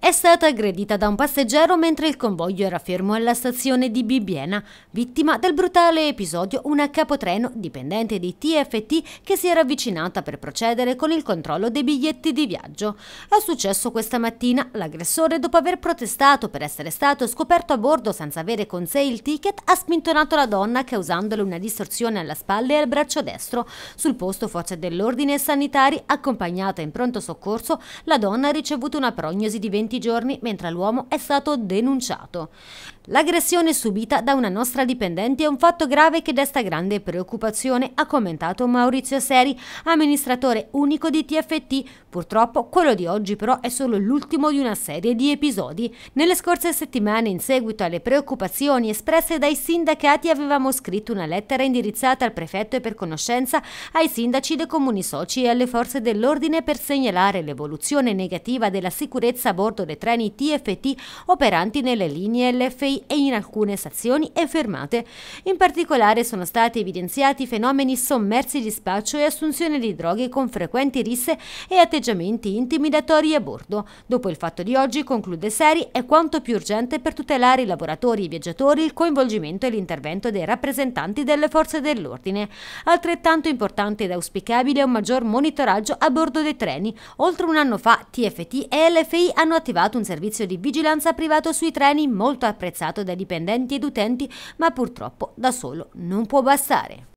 è stata aggredita da un passeggero mentre il convoglio era fermo alla stazione di Bibbiena, vittima del brutale episodio una capotreno dipendente di TFT che si era avvicinata per procedere con il controllo dei biglietti di viaggio. È successo questa mattina, l'aggressore dopo aver protestato per essere stato scoperto a bordo senza avere con sé il ticket ha spintonato la donna causandole una distorsione alla spalla e al braccio destro. Sul posto forze dell'ordine e sanitari, accompagnata in pronto soccorso, la donna ha ricevuto una prognosi di 20 20 giorni mentre l'uomo è stato denunciato. L'aggressione subita da una nostra dipendente è un fatto grave che desta grande preoccupazione, ha commentato Maurizio Seri, amministratore unico di TFT. Purtroppo quello di oggi però è solo l'ultimo di una serie di episodi. Nelle scorse settimane, in seguito alle preoccupazioni espresse dai sindacati, avevamo scritto una lettera indirizzata al prefetto e per conoscenza ai sindaci dei comuni soci e alle forze dell'ordine per segnalare l'evoluzione negativa della sicurezza a bordo 8 dei treni TFT operanti nelle linee LFI e in alcune stazioni e fermate. In particolare sono stati evidenziati fenomeni sommersi di spaccio e assunzione di droghe con frequenti risse e atteggiamenti intimidatori a bordo. Dopo il fatto di oggi, conclude Seri, è quanto più urgente per tutelare i lavoratori e i viaggiatori il coinvolgimento e l'intervento dei rappresentanti delle forze dell'ordine. Altrettanto importante ed auspicabile è un maggior monitoraggio a bordo dei treni. Oltre un anno fa TFT e LFI hanno attivato attivato un servizio di vigilanza privato sui treni molto apprezzato dai dipendenti ed utenti, ma purtroppo da solo non può bastare.